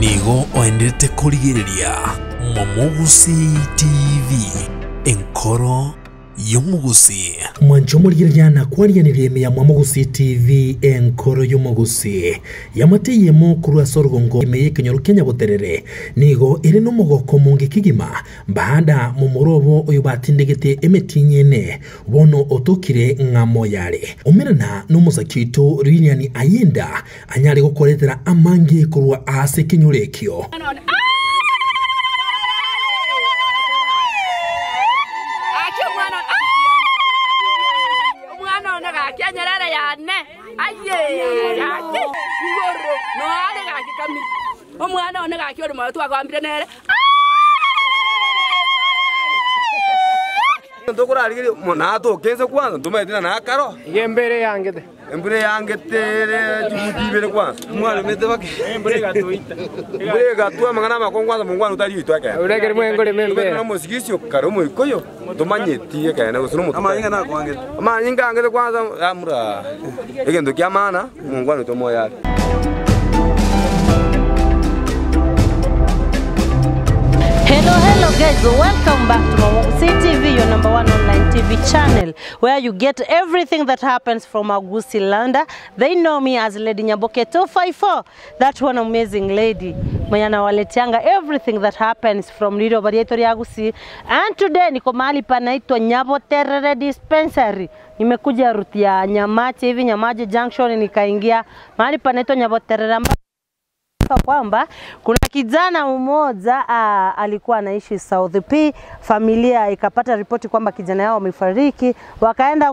nigo oendete kurigiriria momogusi tv enkoro yomugusi mwanjo muri ni reme ya mwamugusi tv enkoro yamateye mu kuru ruhasorwo ngo imeyekenye rukenya boterere nigo iri mugoko munga ikigima banda mu murobo uyu batindegete emetinyene bono otukire nka moyare umerana n'umusakitu rinyani ayenda anyale gukoretera amange kuru ase kinyurekio ah! igoro omwana one gaki ori moyo twagambire nere ntukuraarigirie munaa kwanza ntumaithina nakaro ye mbere Embre embure yangetere chumutibere kwanza mwana mete bake embure eh, gatuita embure gatua mangana mako kwanza mungwana utari itwa kaya uregere mwengore membe no musigisi karo mu ikoyo tumanyetie yake na gusuno mutu amanyinga na kwange amanyinga angere kwanza amura egendo kya mana mungwana to moya Hello, hello guys, welcome back to Mawanguse TV, your number one online TV channel where you get everything that happens from Agusi Landa. They know me as Lady Nyaboke 254, that one amazing lady mwenye anawaletianga everything that happens from Lido Bariatori Agusi. And today niko mahali panaitwa Nyaboterere Dispensary. Nimekuja ruti ya Nyamache hivi Nyamaje Junction, nikaingia mahali panaitwa Nyabo ambapo taarifa kwamba kuna kijana mmoja alikuwa anaishi South P, familia ikapata ripoti kwamba kijana yao amefariki, wakaenda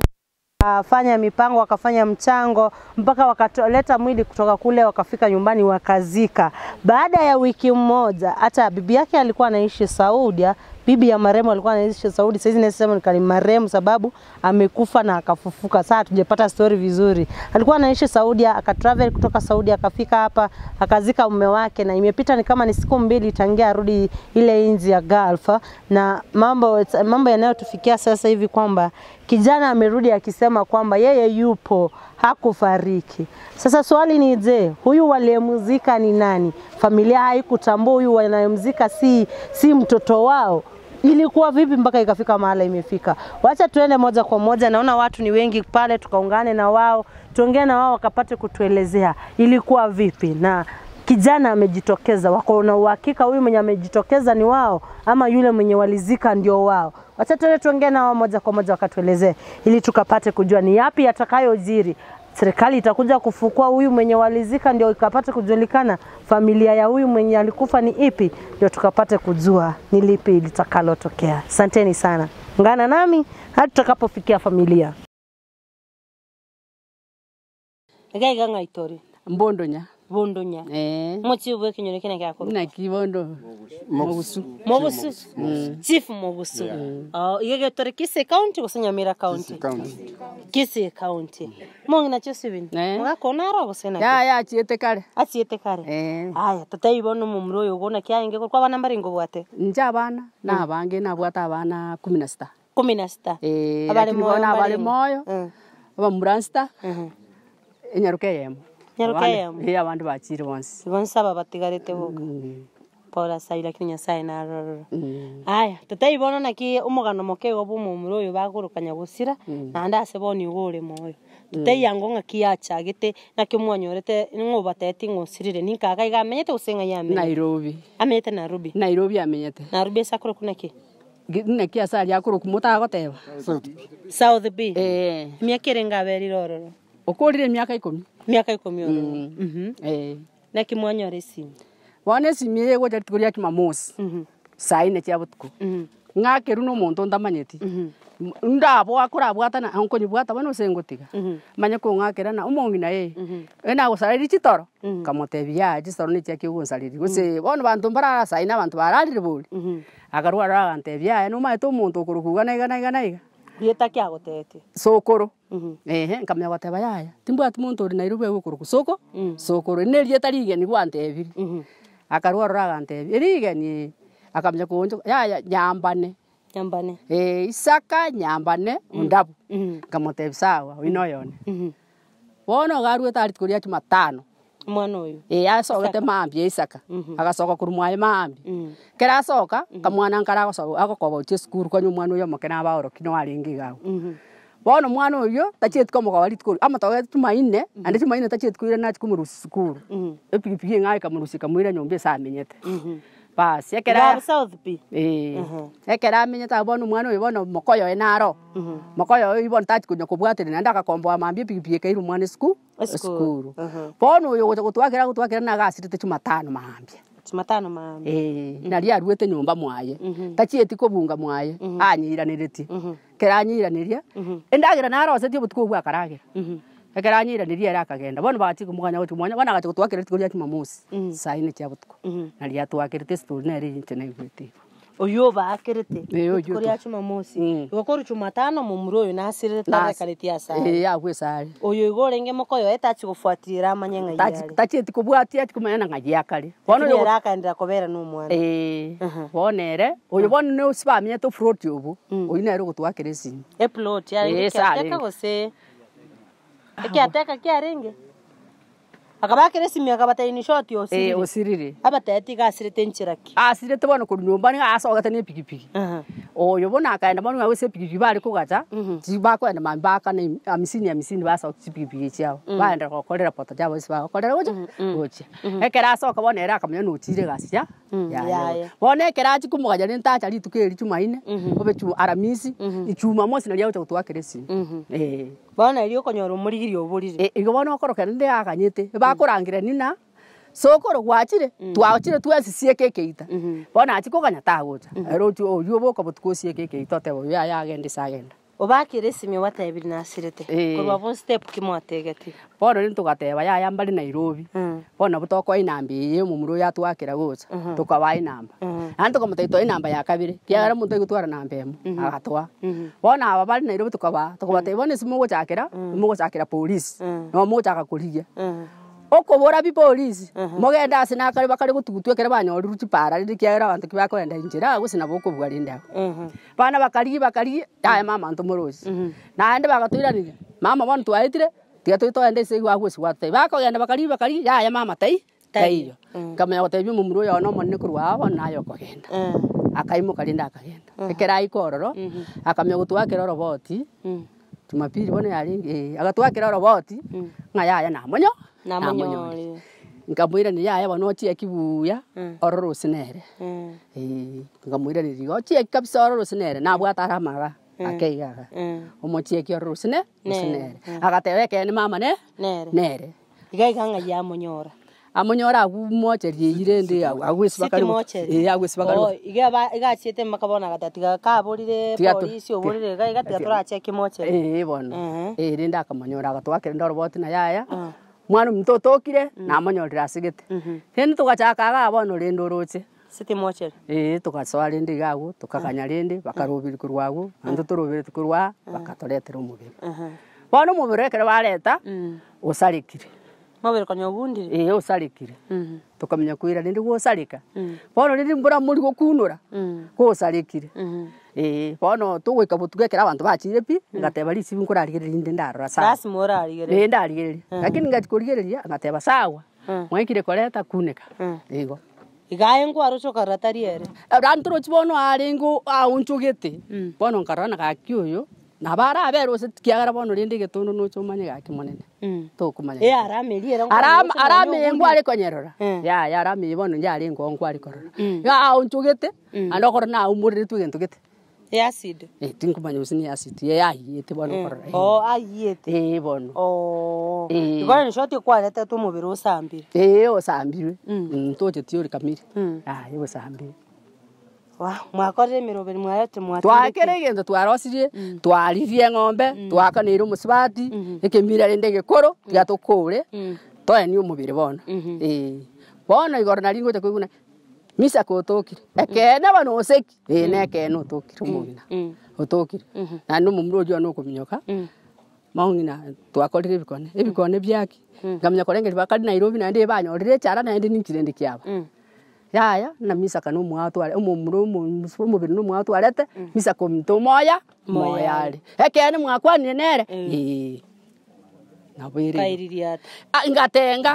wakafanya mipango, wakafanya mchango mpaka wakaleta mwili kutoka kule, wakafika nyumbani wakazika. Baada ya wiki moja, hata bibi yake alikuwa anaishi Saudia, bibi ya marehemu alikuwa anaishi Saudi, saizi nasema ni marehemu sababu amekufa na akafufuka. Sasa tujapata story vizuri. Alikuwa anaishi Saudi, akatravel kutoka Saudi akafika hapa akazika mume wake, na imepita ni kama ni siku mbili tangia arudi ile nchi ya Gulf, na mambo mambo yanayotufikia sasa hivi kwamba kijana amerudi akisema kwamba yeye yupo hakufariki. Sasa swali ni je, huyu waliyemzika ni nani? Familia haikutambua huyu wanayemzika si, si mtoto wao ilikuwa vipi mpaka ikafika mahala imefika. Wacha tuende moja kwa moja, naona watu ni wengi pale, tukaungane na wao, tuongee na wao wakapate kutuelezea ilikuwa vipi na kijana amejitokeza, wako na uhakika huyu mwenye amejitokeza ni wao ama yule mwenye walizika ndio wao? Wacha tuende tuongee nao moja kwa moja wakatuelezee, ili tukapate kujua ni yapi yatakayojiri serikali itakuja kufukua huyu mwenye walizika, ndio ikapate kujulikana familia ya huyu mwenye alikufa ni ipi, ndio tukapate kujua ni lipi litakalotokea. Asanteni sana, ngana nami hadi tutakapofikia familia egaiga ng'aitori mbondonya bondonya eh mutsi ubwe kinyoro kene kya kolo na kibondo mogusu mogusu mm. chief mogusu mm. oh iyo tore kise county kusenyamira county kise county mongi nacho sibini mugakona ro gusena ya ya chiete kare achiete kare eh aya tata ibono mu muro yogona kya inge ko kwabana mbari ngo bwate nja bana na mm. bange na bwata abana 16 16 eh abali moyo abali moyo abamburansta mm-hmm. enyaruke yemo nyarukayemuhe abandi bakire bonse bonse aba batigarete boka mm. paula saira kiri nyasaye narorora mm. aya tataibona naki omogano mokego bwa omomura oyo bagorokanya gosira mm. naende ase bono igo orema oyo tutei yango ng'aki yachagete naki mwanyorete ng'obateti ng'osirire ninkaga iga amenyete gose ng'ai amenyete nairobi amenyete nairobi nairobi amenyete nairobi ase akoroku naki naki ase aria akoroku motagoteba south b emiaka eh. ere ngaberire ororo okorire emiaka ikomi miaka ikumi mm. mm -hmm. eh. na kimwanyo aresimu wanesimi yegwoja tukuria kimamosi mm -hmm. saa ine kia mm -hmm. ng'akeru na omonto ntamanyeti mm -hmm. ndabwa kurabwatana nkonyibwata bwana ase ngotiga mhm. manye kung'akerana omong'ina ĩ mm -hmm. ena gusariri chitoro mm -hmm. kamotebia chitoro nechiakio gonsariri gose mm bono banto mbarara saina bantu bararire bori mm -hmm. akarwara agantebia aya nomaete omonto okorokugana igana igana iga thiete sokoro agotete mm-hmm. cukuru ehe nkamenya goteba yaya timbwa ati muntu uri nairobi egukuru gucuku cukuru mm. nä rieta rigeni gwantebiri mm-hmm. akarua roragantebia rigeni akamenya kunjuka yaya nyambane nyambane eh isaka nyambane undabu mm. mm-hmm. nkamutebia bisawa winoyone wona ogaruete aritukuria jumatano mwana uyu e asogete mambia isaka mhm. agacoka kå rumwaä mambi mm. kä racoka mm. kamwana nkara agokoba utie cukuru kwanyu mwana å yå mokena baoroki no arä gau bono mhm. mwana å yå tachieti komogoari tukuru amatoge tumaine mhm. ande tumaine tachieti kuire nachi kumå ruci cukuru ä pigipigi ng'aä kamå ruci kamwä re nyå mba basi ekera southby eh ekera uh-huh. menye ta bonu mwana uyu bona mokoyo enaro uh-huh. mokoyo uyu bona tati kunya kubwatire uh-huh. na ndaka kombo amambie pipi ke iru mwana sku skuru bonu uyu gutwakira gutwakira na gasirite chumatano maambie chumatano maambie eh na ria ruete nyumba mwaye tachieti kubunga mwaye anyiraniritie kera anyiraniria endagira naro setie butuko bwa karagira ekeranyiranirie era akagenda bono batiga omwanya gochi omwanya bono agacha gotwakerete tigo ria kimamosi mm. saa ine chia botuko mm. na riatwakerete estori nere inche naigwete igo oyo bakerete ko ria chimamosi igo koru chumatano mumuro oyo nasirire tarekarete asare eh agwe sare oyo igo renge mokoyo etachi gofuatirira amanye ngai yari tachi tikubwatia tikumanyana ngai yakare bono yo rakandira kobera no mwana eh bonere oyo bono ne usibamenyete ofroti obu oyo nero gotwakeresi e plot ya ri gose हाँ, क्या अटॅक क्या रेंगे akabakä simä akabataini shoti å cirire eh, å cirire abateti gacirite nciraki acirite ah, bona kå nyå mba nä acogete nä pikipiki å oh, yå bona akaenda bona ng'a gwä pikipiki barä kå gata mhm. bakwenda mami bakana amisini amisini bacoki pikipiki ciao mhm. baenda gokorera pota ciabo ici bagokorera gå cia mhm, ekera acoka bona era akamenya nä å cire gacia bona ekera ciku må ganya nä ntacha ritu kä ri cumaine å bä cu aramisi icuma mosi naria gå ca gå si kä rä cini bona iri å konyora å må rigiri å bå rire eh, bona okorokera nä ndä aganyä te akurangire nina sokoro gwachire mm-hmm. twachire twecicie kikeita mm-hmm. bona achikoganya tagucha mm-hmm. rochu oyu boka butkucie kikeita tebo ya ya agende sagenda ubakire simi watebire nasirete ee. kurwa bo step kimwategeti bono ni tugateba ya ya mbari Nairobi mm. bona butoko inamba iye mumuru ya twakira gucha tukawa inamba andi tukamutaitwa inamba ya kabire kiagara muntu igutwara namba emu agatwa bona aba bari Nairobi tukaba tukabateba ni simu guchakira muguchakira police no muguchaka kurigia okobora bipolisi mogenda ase nakare bakare gotugutwa ekere banyoru ruti para riri kiagera abanto ki bakoenda injira gosina bokobua rende abo bana bakarigi bakarigi yaye mama ntomorosi naende bagatoiraniria mama bono twaetire tiga twitoende ase gwagosi gwatei bakogenda bakarigi bakarigi yaye mama tai taiyo ngamenya gotebia omomura oyo ona omonene korwa abo naye okogenda akaimuka rinde akagenda ekerai kororo akamenya gotwakera oroboti jumapili bono yaringi eh, agatwakera oroboti ng'a yaya namonyo namunyori nkamwira nä yaya bona ochie kibuya hmm. oro rucinere hmm. nkamwiranirie ochie kabisa oro rucinere nabwata aramaga hmm. akeigaga omochieki oro rucine rucinere agateo ekene mama ne nere igaiga ng'ai amunyora amunyora agumwocherie irende agwicibaigachite oh, makabona gatatiga kaborire polisi oborire gaiga tiga toracheki mochere ee bono ee rinde akamunyora agatwakire ndoroboti na yaya mwana mtoto okire mm. Mm-hmm. na manyolire asigete mm -hmm. heni tugachaka agabo rindo ruche sitimwochere ii tugacoa rindi gagu tukaganya ah. rindi bakarubirikwa rwagu ah. andu turubiritwe rwa ah. bakatoretera omubiri bono omubiri ekere wareta usarikire mm. mobere konya obundire ee usarikire mm-hmm. tukamenya kwira rindi gwosarika mm. bono rindi mbura muri gukunura mm. gwosarikire mm-hmm ä eh, wono tå gwä ka må tugekera abantu bacire pi hmm. ngateba ricibu nkå rarigä rä ria ndä ndarora nä ni rä ria lakini ngatikå rigä rä ria ngateba sawa hmm. mwekire koreta kunä ka igo hmm. igae ngwaru cukarata riere rantå eh, rå ci bono arä ngå aunjå gä tä bono nkarora na gaki å yå na bara abero tikiagara bono rindi gitundu no chumanye gaki munene to kumanya ya arame riera arame arame ngwari konyerora ya ya arame bono ari njari ari korora ya unchugete andokoro na umurire tu gintu gite acid eh tinkumanya usini acid ye ayite bono eh. kor oh ayite eh bono oh eh. ibara nisho ti kwa leta tu mubiri usambire eh usambire mm, mm to je tiori kamire mm. ah ye usambire wa mwakorire miroberi mwayote mwati twakire gindu twarosirie mm. twaririe ng'ombe twakanire musibati ikimira mm-hmm. rindi gikuru tiga tukure toeni umubiri bono ii mm-hmm. eh. bono igoro naringute kuiguna misa ko tokire mm-hmm. eke bano oseki ä eh, mm-hmm. mm-hmm. na ekena å tå kä re må ngina å tå kä re na nä må mrå njua nä å kå minyoka maungina twakorire bikone ebikone byaki ngamenya korenge bakari Nairobi nandi banyorire chara nandi nikire ndikiaba yaya na misa kana umwa tware umumuro umumubiri no mwa twarete misa moya moya eke moyale ekene mwakwanire nere eh. Ah, ngatenga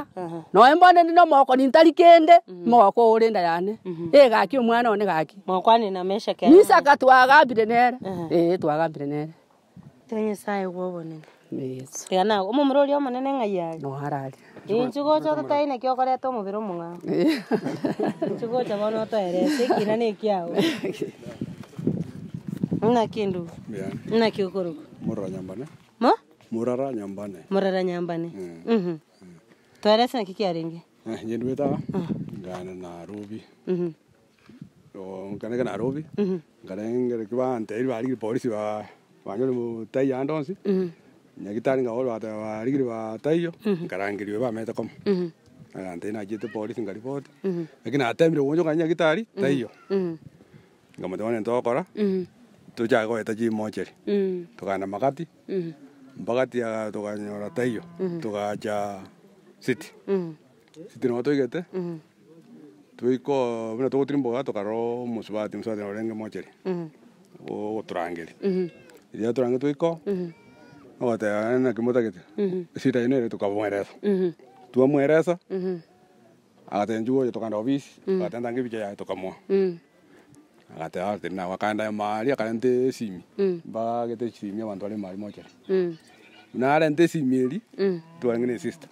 noe mbone ndino moko nintari kende mhm. moko uri nda yane ä mhm. gaki å mwana one gaki nisaka twagambire nere ä twagambire nere nyasaye gwobonene gana ria å ngai ari no harari njugå njothe taine kä okoretwo må bä rå må ng'ao kina nä kä aå mna kä ndå mna nyambane murara nyambane murara nyambane mm. Mm-hmm. Eh, mm -hmm. twarasana kiki aringi eh, nyendweta uh. ngana narobi mm -hmm. nkanega narobi mm -hmm. nkarengere kibanteiri barigire polisi ba banyore mutai yandonsi mm -hmm. nyagitari ngaore bata barigire bataiyo mm -hmm. nkarangiriwe bamete komo mm -hmm. agante najete polisi nkariboti mm -hmm. lakini atemire wonjo kanya nyagitari mm -hmm. taiyo mm -hmm. ngamutone ntokora mm -hmm. tuchagoeta chimocheri mm -hmm. tukana makati mm -hmm mbakatia tukanyora ta hiyo mm-hmm. tukaja city mm-hmm. city mm-hmm. no twaigete twiko buna tugutiri mboga tukaro musubati musubati norenge mocheri guturangeri iria turange twiko ogate na kimutagite sita ino ire tukamweresa twamweresa agate yo tukanda ofisi agate ndangibicha yae tukamua agatega na wakanda akarente esimi mpaka mm. agete esimi abanto are mari mochera mm. na arente esimi eri mm. twarengene sister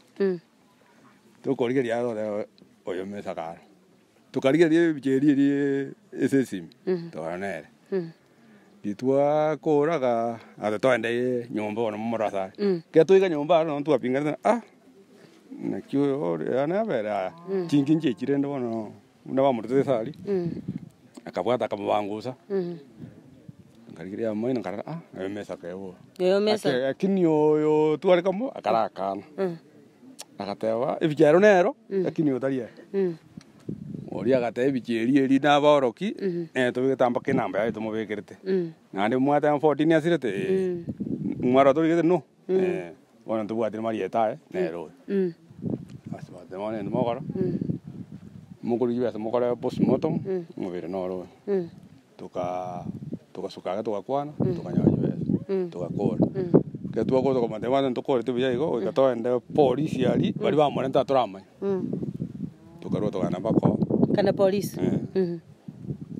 tokorigeria arore oyo mesakaro tukarigeria ebicheri eri ase esimi twaronere nitwakåraga atä twende nyåmba ona morasa kä twä nyåmba no twapingana a ah, nakä å yå anabere aya cingi njäkire ndä ona na wamå rä tä sari akabwata akamubangusa mm-hmm. ah, mm -hmm. ngarigire amwe ngarara ah ayo mesa kewo ayo mesa akini oyo twari kamo akara akana agatewa ibikero nero mm. akini utharie mm. ori agate ibikieri eri na boroki mm -hmm. eh to bitamba kinamba yayo tumubikirite mm. na ndi mwata 14 asirite eh, mm. mwara turigite no mm. eh ona tubwatire mari etae nero mm. asibate mone ndimogoro mm mugurigi wethe mukorere boss motom mm. mubire norwe mm. tuka tugacukaga tugakwana mm. tukanyonywe mm. tugakora mm. ke tuako tuko mande wana tukore tu bijaigo gatoende mm. polisi ali bari bamore nta turamanya tukarwa tukana bako kana polisi eh. mm-hmm.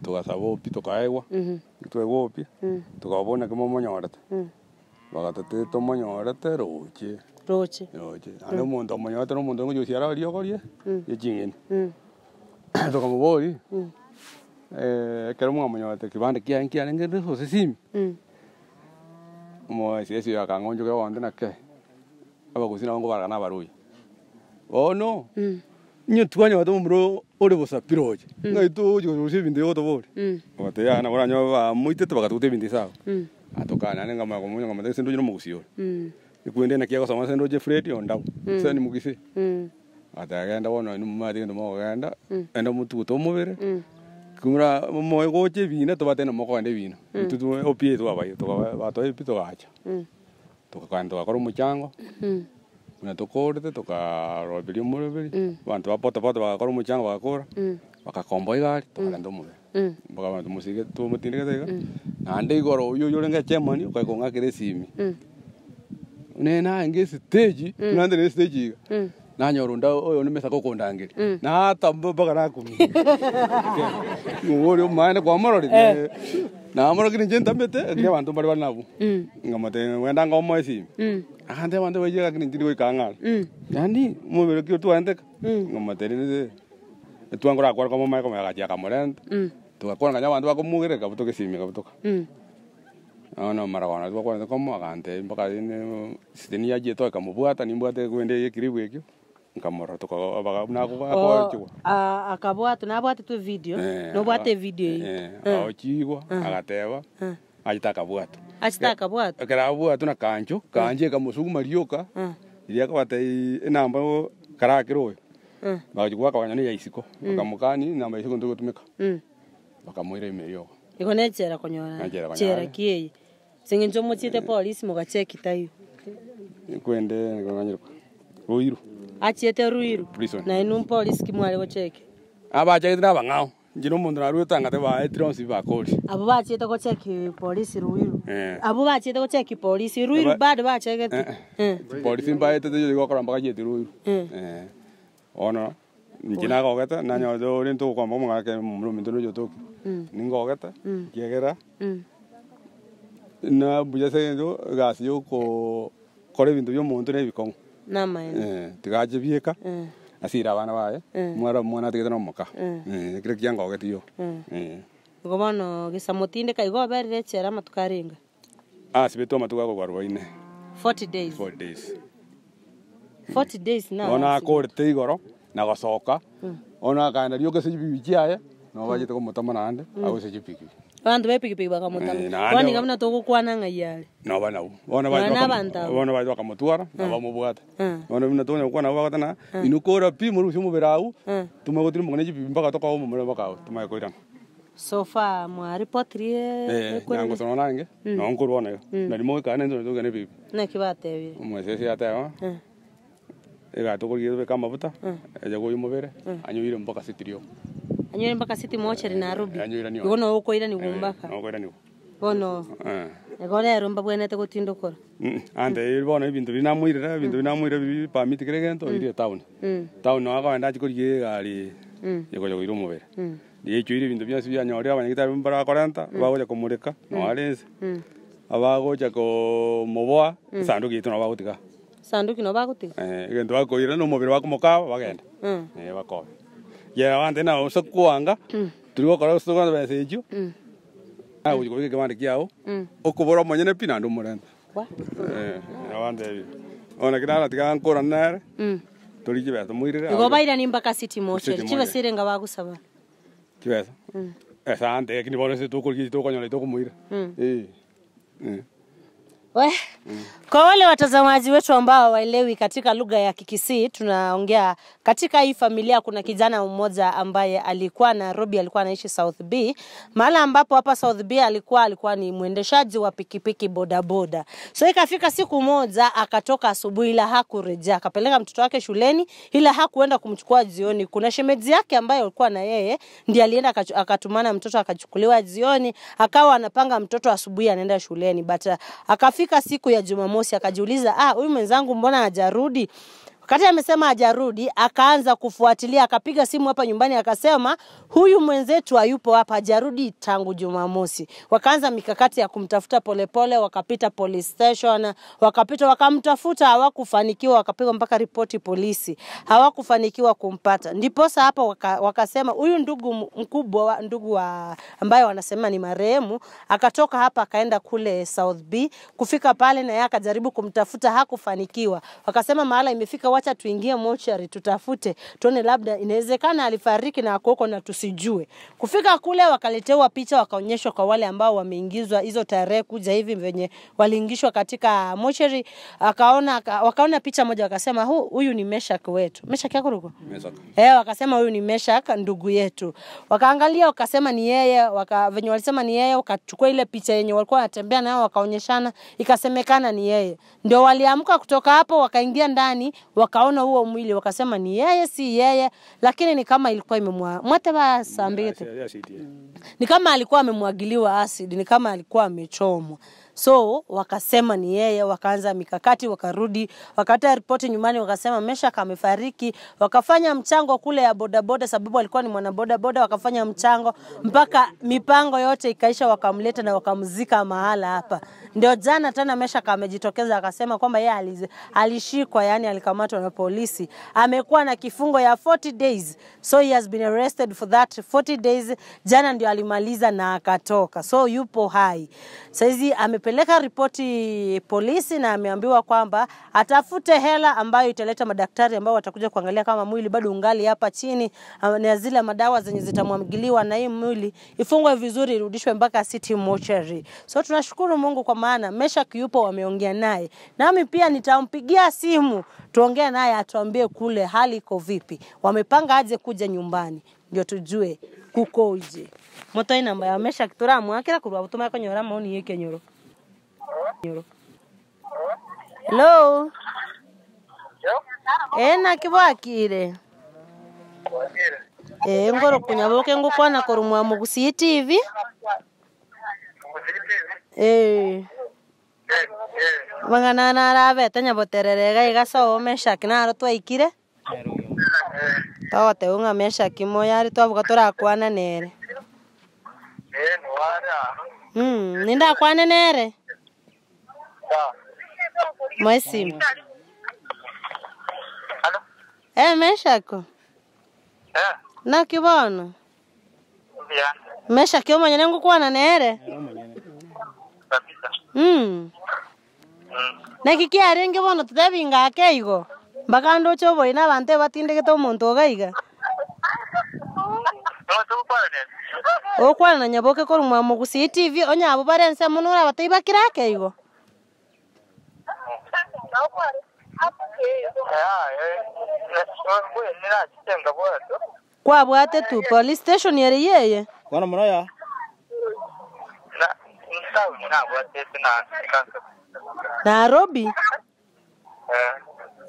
tugasabopi tukaegwa mm-hmm. twegopia tukabona kimomonyorete bagatete tomonyorete roche roche roche ande omonto omonyorete na omonto ongojucia arariokorie eching'eni とかも多い。うん。えー、けどもがもよって基盤できやんきやんげるそうせしん。うん。もう、せしやかんごんじょけわんでなっけ。あばこしなわんごばらかなばるい。おの。うん。nyo tuanya watu mro que piroje no itu que ategenda bono nimumatigende mogogenda mm. enda mutuguta omobere mm. kumura moyo gocha ebina tobatene mokonde ebina ntu mm. opie to batoa epi togacha tukakana tugakora omochango buna tukårete tåkaroberia må rå bä ri bantu bapotapota bagakora må chango bagakå ra bagakombo igari tåkarenda må be bakabantu må cige tå må tindä getaiga naande na å yå yå rä ngecemani å kaikå ng'akä rä cimi nena ngä stage nande nä stage iga nanyorå nda å yå nä mä cakå kå ndangä mm. na atambambaga nakå å rä å maä nä kwamorori na amoroki ninje ntamete nginya bantu bari bari nabo mm. ngamate wenda ngomo esi ahande bantu baje kakini ndiri goikang'ara yani mubiro kio twandeka ngamate ni tu twangora kwara komo mai komega chia kamorenda tugakora nganya bantu bakomugire kabuto kesimi kabutoka ona maragona twakora komo agante mpaka ni sitini yaje mbuata mubwata nimbwate kwende kiribu bwekio nkamorora tukabaga nakwajigwa oh, ah, ah, akabwata video eh, nobwate ah, video eh, eh. aochigwa agateba achita akabwata achita akabwata karabwatwa na kancho kancho ikamusuguma rioka iria kabata enamba karakira uyu bagachigwa akawanya ne ya bakamukani namba mm. isiko ntugutumika mm. bakamwira imerioka igo nechera konyora chera kiei sing'encho mochiete polisi mogacheki tayo kwende nganyirwa ruiru achiete ruiru na inu mpolisi kimware gocheke abachekete na abang'ao njino omonto naru etangate baetire onsi bakori abo bachiete gocheki polisi ruiru abo bachiete gocheki polisi ruiru eh. bado bachegete eh, eh. polisi mbaetete yoyo igokora mpaka chieti ruiru ono inki nagogete nanyoore ore ntogokomba omong'ake ominto noyo toki mm. ningogete nkiegera mm. nabuya mm. ase egasi yokokora ebinto bia omonto na ebikong'u Eh, tiganjibiika eh. acira abana baye eh. mwara mwana atigete na omoka kire kia ngogetio igo bono gisamutindika igo oberire echera amatuko arenga asibetwe ah, amatuko agogwa arbaine ona akorete igoro na gocoka hmm. ona akaenda rioke sebibi kiaye no bajite ko mutama nande aguse bepikipiki bakamutama kamuna tugukwana ng'aiyare no banau bona bona baje bakamutwara na bamubwata bona bina tonya gukwana bagata na inukora pi muri ucio mubira au tumagotire mugane jipipi mpaka toka umu mure mpaka tumaikoirana sofa mwaripotrie nango sono nange no nkurwona na limo kana nzo tugane bibi na kibatebire mwesese yatewa igatukurie beka mavuta mpaka sitirio anywe mpaka siti mocheri narobi igo no ukoira niguo mpaka bono egorero mbabwenete gotinda okora ande eh, bono ebinto eh, binamwirera ebinto binamwirera mm. bipamiti kire gento mm. irie town mm. town agoenda chikorie egari yegoyogoira omobere riechire ebinto bionsi bianyore abanyagitari mbarakorenta bagocha komureka noarense abagocha komoboa esanduku yetu no bagotiga sanduki no bagotiga eh, egento bakoira nomobere bakomokaba bagenda bakobe yera wante mm. na mm. ah, kwanga turigo kora uso kwanga bese na uji kubika kimande kiao mm. ukubora mwenyene pina andu murenda eh wante ona kidala tika ankora nare turiji bese muirire igo baira ni mpaka city mocheri chiba sire nga bagusaba kibesa esante kini bonese tukuriji tukonyora tukumuira eh We, mm. Kwa wale watazamaji wetu ambao waelewi katika lugha ya Kikisii, tunaongea katika hii familia, kuna kijana mmoja ambaye alikuwa Nairobi, alikuwa anaishi South B, mahala ambapo hapa South B alikuwa alikuwa ni mwendeshaji wa pikipiki bodaboda. So ikafika siku moja akatoka asubuhi, ila hakurejea, akapeleka mtoto wake shuleni, ila hakuenda kumchukua jioni. Kuna shemeji yake ambaye alikuwa na yeye, ndiye alienda akatumana mtoto akachukuliwa jioni, akawa anapanga mtoto asubuhi anaenda shuleni, but akafi Ikafika siku ya Jumamosi, akajiuliza ah, huyu mwenzangu mbona hajarudi? Wakati amesema hajarudi, akaanza kufuatilia, akapiga simu hapa nyumbani, akasema huyu mwenzetu hayupo hapa, hajarudi tangu Jumamosi. Wakaanza mikakati ya kumtafuta polepole pole, wakapita police station, wakapita wakamtafuta, hawakufanikiwa, wakapiga mpaka ripoti polisi, hawakufanikiwa kumpata. Ndiposa hapa waka, wakasema huyu ndugu mkubwa wa, ndugu wa ambaye wanasema ni marehemu akatoka hapa akaenda kule South B. Kufika pale na yeye akajaribu kumtafuta, hakufanikiwa. Wakasema mahala imefika wacha tuingie mochari tutafute tuone, labda inawezekana alifariki na akoko na tusijue. Kufika kule wakaletewa picha, wakaonyeshwa kwa wale ambao wameingizwa hizo tarehe kuja hivi venye waliingishwa katika mochari, akaona wakaona picha moja, wakasema huyu ni Meshak wetu. Meshak yako ruko eh, wakasema huyu ni Meshak ndugu yetu. Wakaangalia wakasema ni yeye, waka, venye walisema ni yeye, wakachukua ile picha yenye walikuwa wanatembea nayo, wakaonyeshana, ikasemekana ni yeye. Ndio waliamka kutoka hapo, wakaingia ndani waka wakaona huo mwili wakasema ni yeye, si yeye, lakini ni kama ilikuwa imemwateba sambete, ni kama alikuwa amemwagiliwa asidi, ni kama alikuwa amechomwa. So wakasema ni yeye, wakaanza mikakati, wakarudi, wakata ripoti nyumbani, wakasema Meshak amefariki. Wakafanya mchango kule ya bodaboda, sababu alikuwa ni mwanabodaboda, wakafanya mchango mpaka mipango yote ikaisha, wakamleta na wakamzika mahala hapa. Ndio jana tena Meshak amejitokeza akasema kwamba yeye alishikwa, yani alikamatwa na polisi, amekuwa na kifungo ya 40 days, so he has been arrested for that 40 days. Jana ndio alimaliza na akatoka, so yupo hai saizi ame amepeleka ripoti polisi na ameambiwa kwamba atafute hela ambayo italeta madaktari ambao watakuja kuangalia kama mwili bado ungali hapa chini na zile madawa zenye zitamwagiliwa na hii mwili ifungwe vizuri irudishwe mpaka City Mortuary. So tunashukuru Mungu kwa maana mesha kiupo wameongea naye, nami pia nitampigia simu tuongee naye atuambie kule hali iko vipi, wamepanga aje kuja nyumbani ndio tujue kukoje motoinamba ya meshak turamwakira kurwa gutuma yakonyora maoni nyoro. Hello. ena akire. ee eh, ngoro kunyaboke ngukwana kora omwamo gusiya tv Tawate eh. unga narabete nyabotererega iga sawa meshaki naro nere. Eh ng'a meshaki Mm, ninda kwana nere. Mwesimu. Eh, meshako yeah. na kibono yeah. mesha kio mwenyene ngukuona nere mm. mm. nekikiarie ngibono tutebingake igo mpaka nduche oboine abanto ebatindikete omonto ogaiga ukwana na nyaboke korumwa mogusi tv onyabo barense mono orabataibakerake igo kwabwate tu police station yari yeye bwana muraya nairobi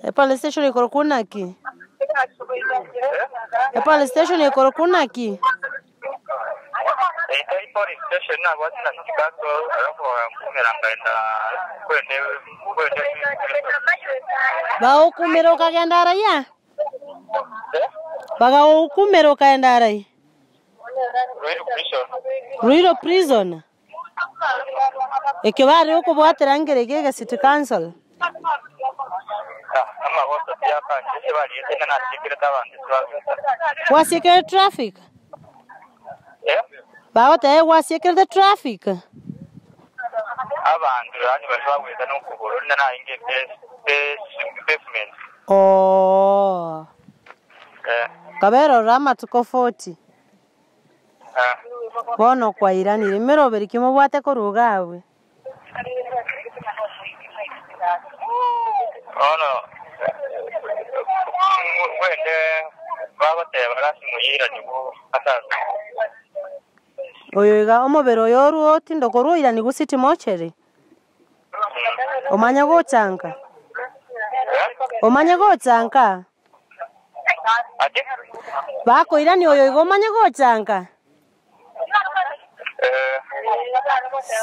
e police station ikoro e eh, police station ikoro kunaki ahita ipolisi sitesheni ntabwo wasinana ikibazo ariko baramukumira ngahita kwende kwende bawukumira ukagenda haraya bakawukumira eh? ukaenda haraya ruiro prison ekyo bari okubwatira ngerege ege city council ah, wasiekere bawataye eh, wasekerera traffic abantu banje bashobora n'ukuguru nayinge e, pavement oh eh. kaberora amatuko 40 eh. bono kwa irani kwairanire miroberi kimubwateko rugawe ono wende bagoteba rasi muyira nibo asaza oyoiga omubere oyo oruo tindo kurwira nigusiti mocheri omanya gutsanka omanye gutsanka bakoira ni oyoiga omanye gutsanka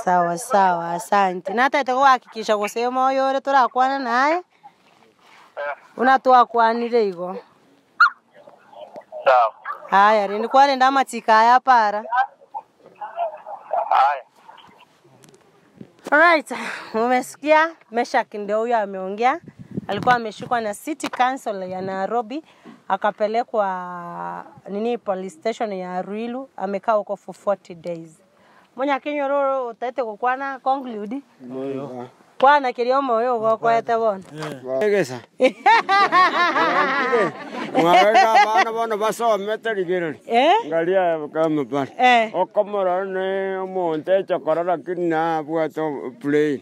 sawa sawa asante natate kuhakikisha kusema oyo ore turakwana naye unatwakwanire igo aya rindi kwarenda amatsika ayapara Haya. Alright, umesikia mesha ndio huyo ameongea. Alikuwa ameshikwa na City Council ya Nairobi akapelekwa nini police station ya Ruiru, amekaa huko for 40 days. Mwenye kinyororo utaete kukwana conclude. Ndio bwana kiliomo uyu gokwete bono egesa eh. mwaweka bana eh, bono basomete rigerori ¿Eh? ngaria kama bana okomora oh, ne omonte chokora lakini nabwate plain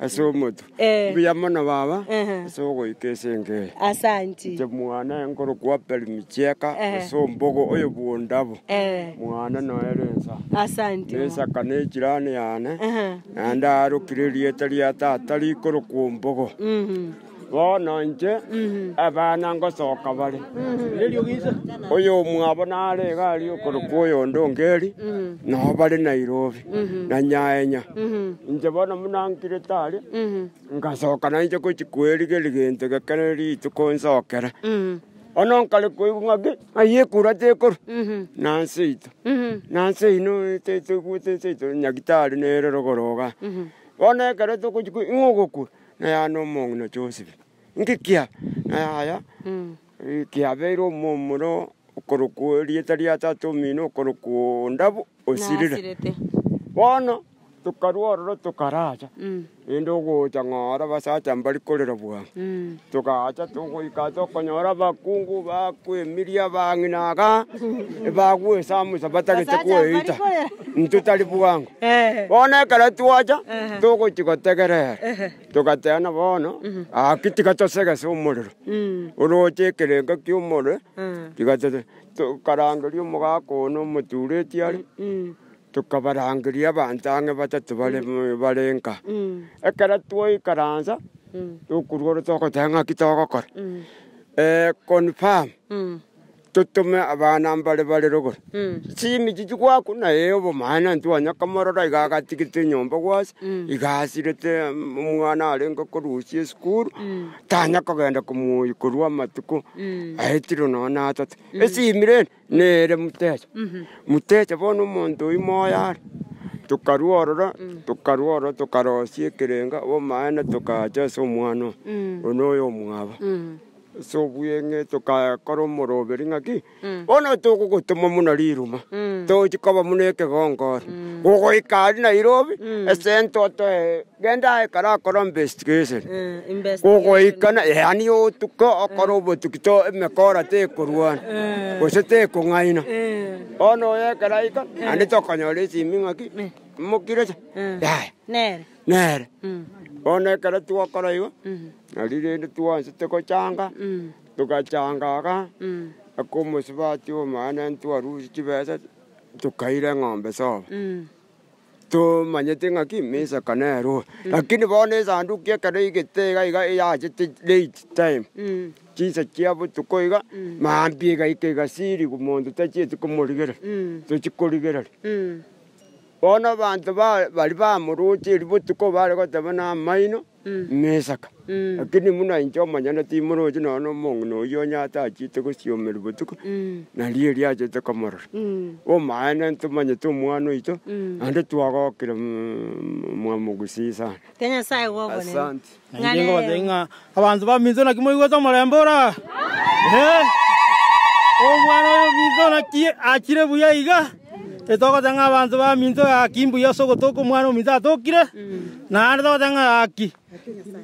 ase omotu mbuya mono baba ase ogoika ase engere asanti nche mwana enkoro kwaperi micheka ase ombogo oyo bwondabo mwana noere ensa asanti nesaka nechirani yane nande arukire rieta riata tatarikå kå mbogo bono nje abana ngocoka bare uyu mwabo nari gari ukuruku uyu ndungeri no bari nairobi na nyaenya nje bona munangire tari ngacoka nainje kuchikwirigeri gintu gekene ritu kuncokera ono ito kuibung'aki ino tekoro nanseito nanseino teteguteceito nyagitari nerero goroga wonekere tukujiku ing'uguku na yana omong'ina joseph ngikia na yaya hmm. kiabeire omomuro okorokwo rieta ria tatomino okorokwo ndabu osirire bono tukarwa ororo tukaracha hmm induguca ng'ora basacha mbarikorera bwangu mm. tukacha tuguika tukonyora bakungu bakwimiria bang'inaga bagwisamusa batagete kwĩita ntutari bwangu ekero twacha tuguchi gotegerera tugatena bono aki tiga tusegese omorero urochikirenge kia omorwe tiga karangeri omogakona omotureti ari mm tukabarangiria ange batatu mm. barenga mm. ekera twaikaransa mm. tukurwa orotogoteng'aki togokora eh, confirm tutume abana mbale bale rogora mm. simi chichi kwaku naye obo mana ntwanya kamarora igagatigite nyomba gwase mm. igasirete omwana are ngoko rusi esukuru mm. tanya kogenda kumuoyi korwa amatuko mm. aetiro na atata mm. esimire nere mutecha mm -hmm. mutecha bono omonto oyi moyo are tukarua ororo mm. ekerenga obo maana tukacha ase omwana mm. ono oyo omwaba mm sobuenge tokaya korwo moroberi ng'aki mm. bono togogotoma muna riruma mm. tochikoba muno ekegongori mm. gogoikari nairobi esentotoe genda ekara akorwo investigation eh, gogoikana yaani eh, otuka okorwo obotuki to emekora tekorwana eh. gose tekong'aina ono oyekera ika ande tokonyora esimi ng'aki mokirecha yaya nere onekele tuokolo iwo mm-hmm. alilinde tuonse tukuchanga mm-hmm. tukachangaga mm-hmm. akumusiba tiumane ntuarusi chibesa tukaile ng'ombe soba tumanyete ng'aki mesa kanerwe lakini bono esanduku ekero igeteiga iga yachete late time chisa chia botuko iga maambia iga ike iga siri gumondu tachietu bono bantu bari bamurutire botuko bare gotabona amaino mm. mesaka mm. lakini muna inche omanyana timurochi nono omonge noyo onyate achite gosiomeri botuko mm. narie riachete komorora omaene ntumanyete omwana oito ande twagokire mwamugusi sana tenyasaye gwogoneasante nainge ngobathainga abanto baminto naki moigwete omorembe ora omwana oyo minto naki akire buya iga etogotanga abanto baminto aki mbuya ase ogotoka omwana ominto atokire naende togotanga aki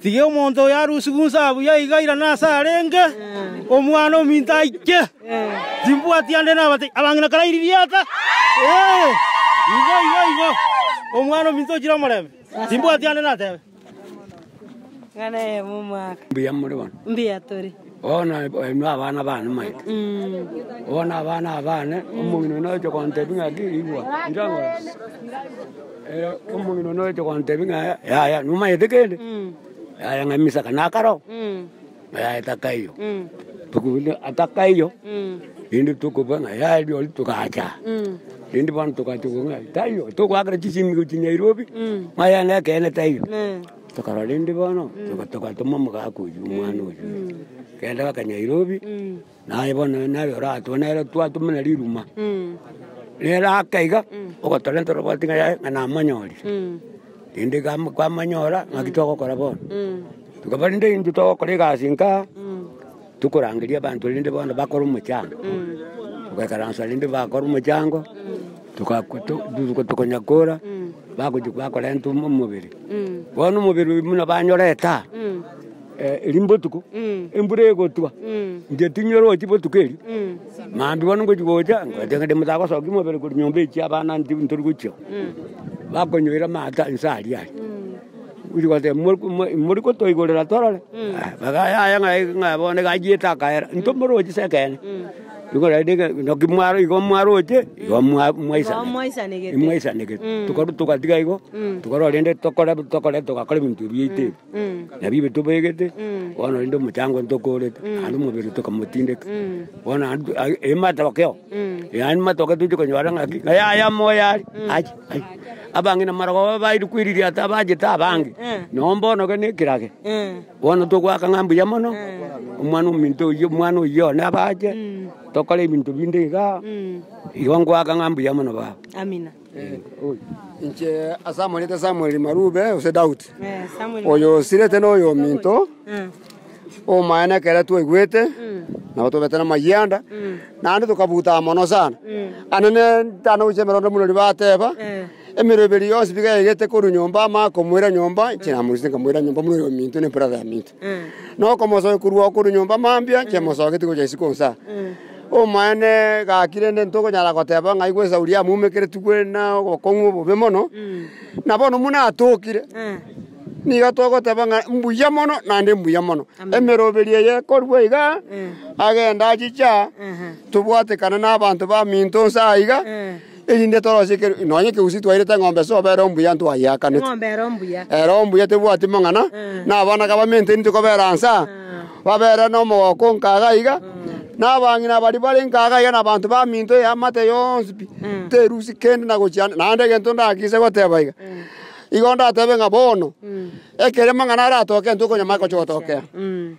tige omonto oyo arusi gunsa abuya igaira arenge omwana ominto aike zimbwatiande nabate abang'ina karairirie ata igo igo igo omwana ominto ochire omoreme zimbwatiande natebe ng'ana emo mbuya muri bono mbuya tori ona ina abana bana maite mm. ona abana abane omugino nocho kontebinga ki igwa njango era eh, omugino nocho kontebinga ya ya numa yetekende mm. ya ya ngamisa kana karo mm. ya etakayo tukubile atakayo indi tukubanga ya ndio tukacha indi bana tukacha ngai tayo tukwagra chisimiko chinairobi maya nekene tayo tukarora indi bono mm. tukatuma mugakuju mwana mm. uyu mm. kenda gakanya irobi naye bono nawe oratwa nero twatumana riruma rero akaiga ogotore ntorobotinga yae ng'a namanyorire rindi kwamanyora ng'aki twagokora bono tukaba rinde inju twagokora egasi nkaa tukurangeria bantu rindi bono bakore omochango tukaikarangsa rindi bakore omochango tukonyakora bakora entu omobere bono omobere muna banyoleta mm. eh, eri mm. egotwa mm. nje tunyore ochi botuko eri mm. mambi bono ngochigocha ngotengede mm. mutagosoki mobere kuri nyomba echi abana nti ntori gochio mm. bakonyoira mata nsari ari ulikwate muriko toigorera torore ah, bagaya aya ngabone gajieta kaera ntomorochi sekene mm igo nokimwaro iko mwaro oche iko mwaisanekete imwaisanekete tukoru tukatiga iko tukoro rende tokora tokora tukakora bintu biite na bibe tubegete wana rende muchango ntokorete andu mubiri tukamutindeka wana andu imatokeo yani matoke tuje konyora ngaki ya ya moyari aje abangi na marago babairi kwiriri atabaje tabangi nombono ke nikirage wona tugwakang'ambuya mono mm. omwana ominto oyo omwana oyo one abache mm. tokore ebinto binde iga mm. igo ngwakang'ambuya mono baba amina eh, inche asamorete samuel marube ase daut eh, oyo osirete na oyo ominto omaene kere twaigwete nabo tubete na mayanda naende tukabutaa mono sana anene tana gochia emerondo murori bateba eh emiroberi yose bigaegete koru nyomba ama komwira nyomba mm. chinamurusi nkamwira nyomba mwira mintu ne brother no komo so mosoe kurwa koru nyomba mambia so chemosoogete mm. gocha isi konsa mm. omaene gakire nde ntokonyara goteba ng'ai gwesauri amumekere tugwena ogokong'u obobe mono na bono muna atokire niga twagoteba ng'a mbuya mono nande mbuya mono emeroberi eye ekorwa iga agenda mm-hmm. tubwate kana na bantu ba mintu nsa iga ĩni ndä toro cä noanye kä uci twairä te ng'ombe cobe ro mbuya ntwaiakanä te ro mbuya eh, tä bwati mang'ana eh. nabanaka bamäntäni tå koberanca babere eh. no mogoko nkagaiga nabang'ina bari bari nkagaiga na bantu baminto yamate yonspi terusi kendi na gociana naende gento ndakise gotebaiga igo ndatebe ng'a bono mm. ekere mang'ana aratokea ntokonyama makocotokea mm.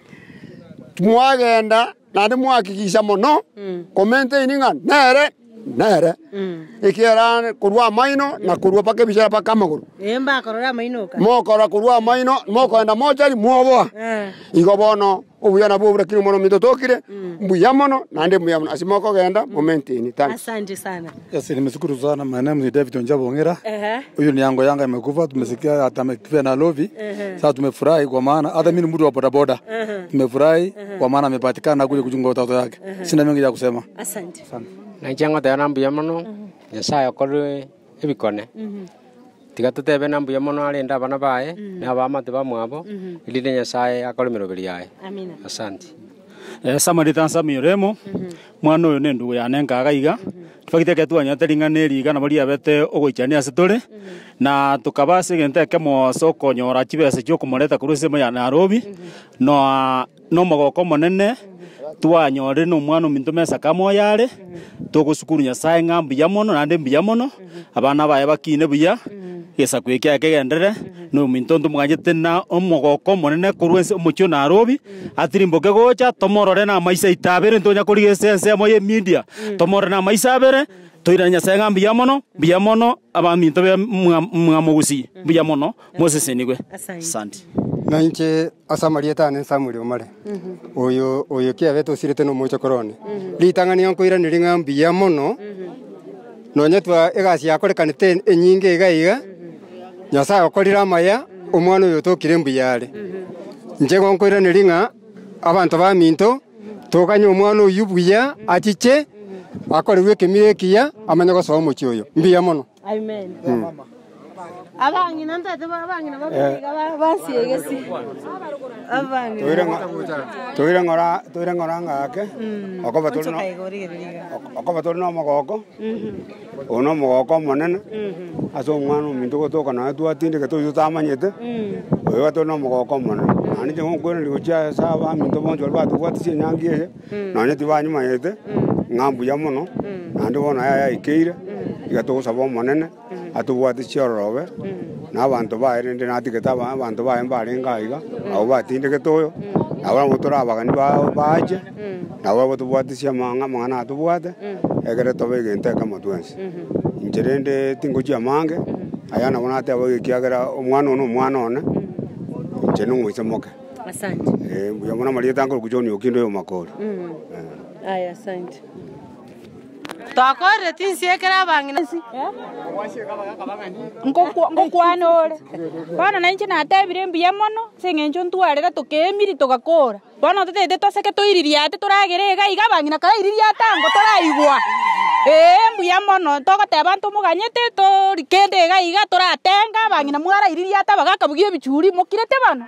mwagenda nandi mwakigisha mono mm. komente ini ng'a nere nere mm. ikiera kurwa maino na kurwa pake bishara paka maguru emba korora maino ka mokora kurwa maino mokoenda mojari muoboa eh. igo bono ubuya na bubura kinu mono mito tokire mm. mbuya mono nande mbuya mono asimoko genda mm. momentini tani asante sana yes nimeshukuru sana my name is David Onjabongera uh -huh. huyu ni yango yanga imekufa tumesikia atamekufa na lovi uh -huh. sasa tumefurahi kwa maana hata mimi ni mtu wa bodaboda uh tumefurahi kwa maana amepatikana na kuja kuchunga watoto yake sina mengi ya kusema asante, asante. Mhm. Mhm. na icio ngoteo mhm. na mbuya mono nyasaye okorwe ebikone tiga tutebe na mbuya mono arenda abana baye na abamate bamwabo ilinde nyasaye akore miroberi yaye asante samaritan samioremo mwana uyu ni ndugu yane ngagaiga twagiteke twanyete ring'ana eriga nabo riabete ogoichania ase tore na tukaba ase egento eke mooso okonyora chibesa chiokomoreta korwa ase ya nairobi no no mogoko monene mm -hmm twanyore no mwana minto mesa kamoyare togosukuru nyasaye ng'a mbuya mono naende mbuya mono abana baye bakine buya gesaku eki akegendere gendere no ominto ntomwanyete na omogoko monene korwa ense omochio narobi mboke gocha tomorore na maisa itabere ntonya koriga ase ense ya emedia tomorore na maisa abere toira nyasaye ng'a mbuya mono mbuya mono abaminto be mwamo gusi mbuya mono moseseni gwe asante na inche acamarie tane nsamuri omare mhm. oyo uyu kiave sirete no muchokorone ritang'ania mhm. tanga ni ring'a mbia mono mhm. nonya twa egasi yakorekanite enyinge iga iga nyasaye okorire amaya omwana uyu tokire mbuyare inche ira ni ring'a abanto ba minto tokanye omwana uyu buya achiche akorirwe ekemire ekiya amanye gosoma omochi oyo mbuya mono Amen. Mm abangi nantate abangi nababika eh. basiege si abangi twire ngora twire ngora ngake mm. okoba tuli no okoba tuli no mogoko mm-hmm. uno mogoko monene mm-hmm. ase omwana ominto gotoka naye twatindike toitu tamanyete mm. oyo tuli no mogoko monene nani mm. chingo nkwene ligochia ase abaminto boncho bali batubwatisie enyangi eye nonye tibanyumanyete ng'ambuya mono nandi bono yaya ikeire iga togosaba omonene atu bwati ciororobe na bantu bae rende natigete bantu bae mbare ngaiga abo batindekete oyo nabo nabo torabagani bache nabo abo tubwati manga manga na atubwate egere tobe egento ekamo twensi inche tingo tingochi amange aya nabo nateba gekiagera omwana one omwana one inche nong'oise moke asante eh mbuya mona marieta ngoro kujonyo yo makoro mm. aya asante twakorire tinsi nci ikira bang'ina ore bono nainche natebire mbuya mono ase sing'encho ntwarire tukiimiri togakora bono totete toseke tuiririe ate turagire iga iga bang'ina karairirie atango turaigua ĩĩ mbuya mono togoteba ntumuganyete turikende iga iga toratenga abangina mwarairirie ate bagakabugia ebichuri mukirete bono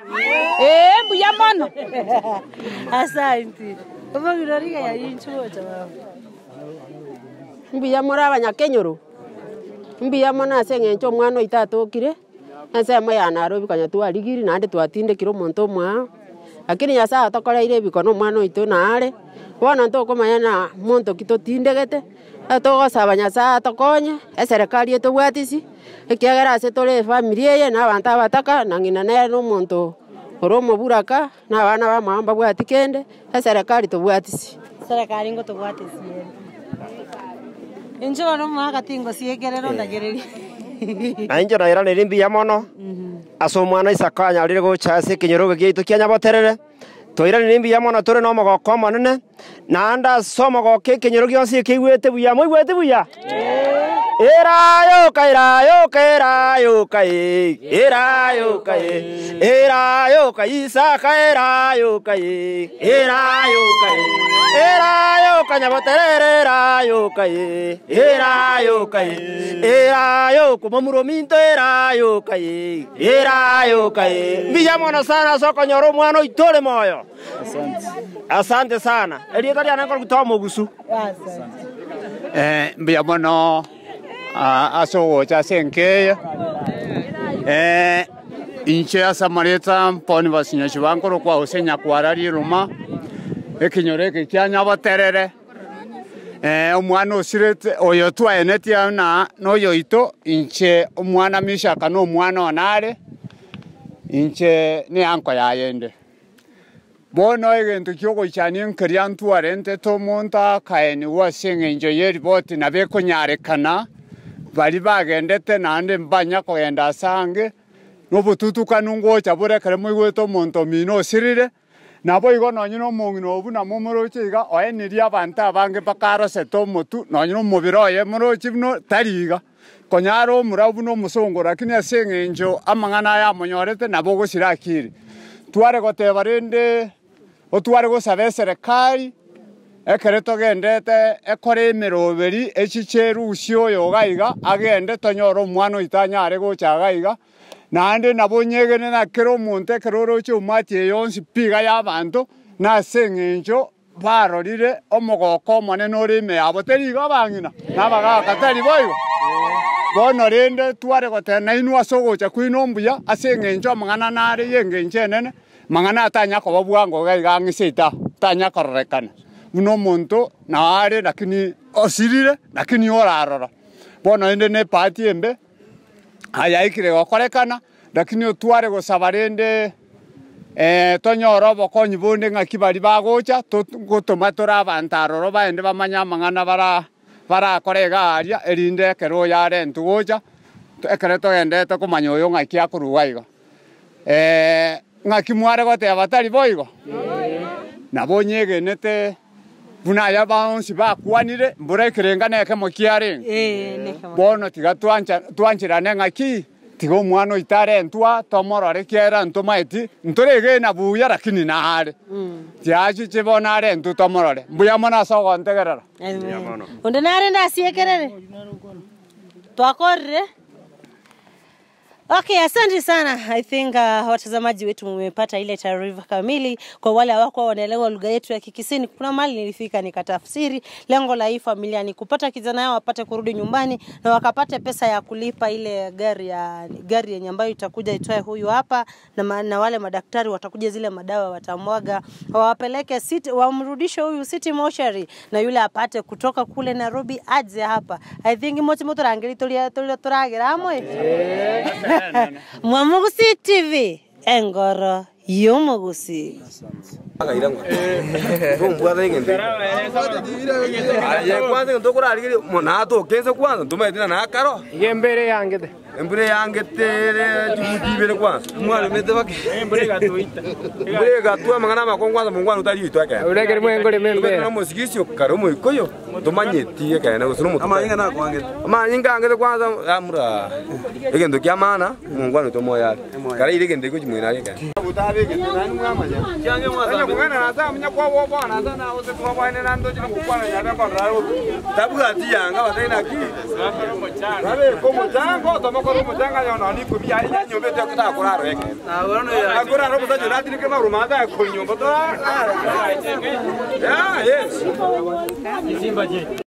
ĩĩ mbuya mono asante obagiroriga yayinchuocha baba mora kenyoro mbiyamo ra abanyakenyoro mbiyamo nase eng'encho omwana oitatokire ense emo yanarobi konya twarigiri naende twatindekire omonto omwao lakini nyasaye atokoreire ebikono omwana oito naare mwana ito na ale monto kito tinde gete ato ki totindegete etogosaba nyasaye atokonye eserekari etobwatisi ekiagera ase tore efamiri eye na abanto abataka na ng'ina nere na omonto ore omoburaka na abana bamwamba bwati kende to e eserekari tobwatisi serekari ngotobwatisiere injå no mwaka tingo ciäkererwo eh. ndagä na injå naä ranä mbia må no mwana icakanyarä rä gå caä kä nyå rå gä kia nyaboterere twiranä mbiyamona tå rä na mågoko monene na ndaco mågokä kä nyå rå gä oci kä iguä te buya må iguä te buya ärayåka ärayåka ärayåka ärayåka ärayåka isaka ärayåka ärayåka ärayåka nyaboterere ärayåka ka ärayåka mamuro minto ärayåka ärayåka mbiyamona sana soko nyoro mwana itå rä moyo Asante, asante sana elieta rianengo rukitoo mogusu eh, mbuya mono ase ogocha ase enkeyo eh, inche asamareta mponi basinyoshi bankoro kwagose nyakwararia eruma ekinyoro eki kianyaboterere eh, omwana osirete oyo twaenetia na noyo ito inche omwana mishaka na omwana onare inche ne anko yayende bonoige ntu kyogo chani nkiria ntware ntete omonto akaeni waseng'encho ye eriboti nabo ekonyarekana bari bagendete naende mbanya kogenda ase ange nobotutukanu ngocha borekere moigwete omonto omino osirire nabo igo nonye na omong'ina obu namo omorochi iga oenirie abanto abange bakarosete omotu nonye na omobere oye morochi buna tariiga konyara omura buna omusongo lakini ase eng'encho amang'ana aya amonyorete nabo ogosira akiri tware goteba rende otware gosaba eserekari ekere togendete ekore emeroberi echiche ucio oyo iga agende tonyora omwana oyo tanyare gochaga naende nabo onyegene nakere omonto ekero oroche omwatie eyonsi piga ya abanto na ase eng'encho barorire omogoko omonene ore ime yabo teri abang'ina nabagaka tari boigo bono rende tware gotena inwe ase ogocha kwina ombuya ase eng'encho omong'ana nare ya eng'encho enene mang'ana tanya kwa kobabwa wangu iga gangi sita tanya kororekana muno monto na are lakini osirire lakini orarora bono ende ne pati embe ayaikire gokorekana lakini otware gosaba rende eh, tonyora obokonyi bonde ng'aki bari bagocha gotoma tore abanto aroro baende bamanya amang'ana bara barakora iga aria erinde ekero oyo arente gocha ekere togendete komanya oyo ng'aki akoruga iga eh, ng'akimwaregote abatari boigo nabo nyegenete buna aya baonsi bakwanire mbura ekerenga na ekemo kiarenge ee, bono tiga twanchirane ng'aki tigo omwana oitare ntwa tomorore kiera ntomaeti ntorigena buya lakini naare mm. tiachi chibona are ntu tomorore mbuya mono ase ogontegerera onde nare ndasiekerere twakorire Okay, asante sana. I think uh, watazamaji wetu mmepata ile taarifa kamili. Kwa wale hawakuwa wanaelewa lugha yetu ya kikisini kuna mali nilifika nikatafsiri. Lengo la hii familia ni kupata kijana yao wapate kurudi nyumbani na wakapate pesa ya kulipa ile gari ya gari yenye ambayo itakuja itoe huyu hapa na, ma, na wale madaktari watakuja zile madawa watamwaga, wawapeleke city, wamrudishe huyu city mortuary na yule apate kutoka kule Nairobi aje hapa. I think motimo turangiri tulia tulia turagira amwe. Yeah mwamugusi tv engoro yomugusi kwanza ndokurarigire munatu ukinze kwanza ntumaitira nakaro ye mbere yangete embure yangetere tumutibire kwanza mwaremete bake embure gatuita embure gatua mangana mako kwanza mungwana utariitwa akaya uregere mwengore membere na musigisio karo moikoyo tumanyetie kaena gusuru mutu amanyinga nakwangete amanyinga angete kwanza amura egendo kia mana mungwana tumoyare kare ire gende kujimwinage kaena kungana naza munya kwabo bona za na ose tuwa bwana na ndo jina kukwana ya kwa raro tabuga ti yanga wataina ki rabe ko mutanga to mako ro mutanga ya na ni ko bi ari nyanyo bete kuta kuraro yake na wono ya akuraro buta jina tini kama rumaga ko nyomba to ya yes simba je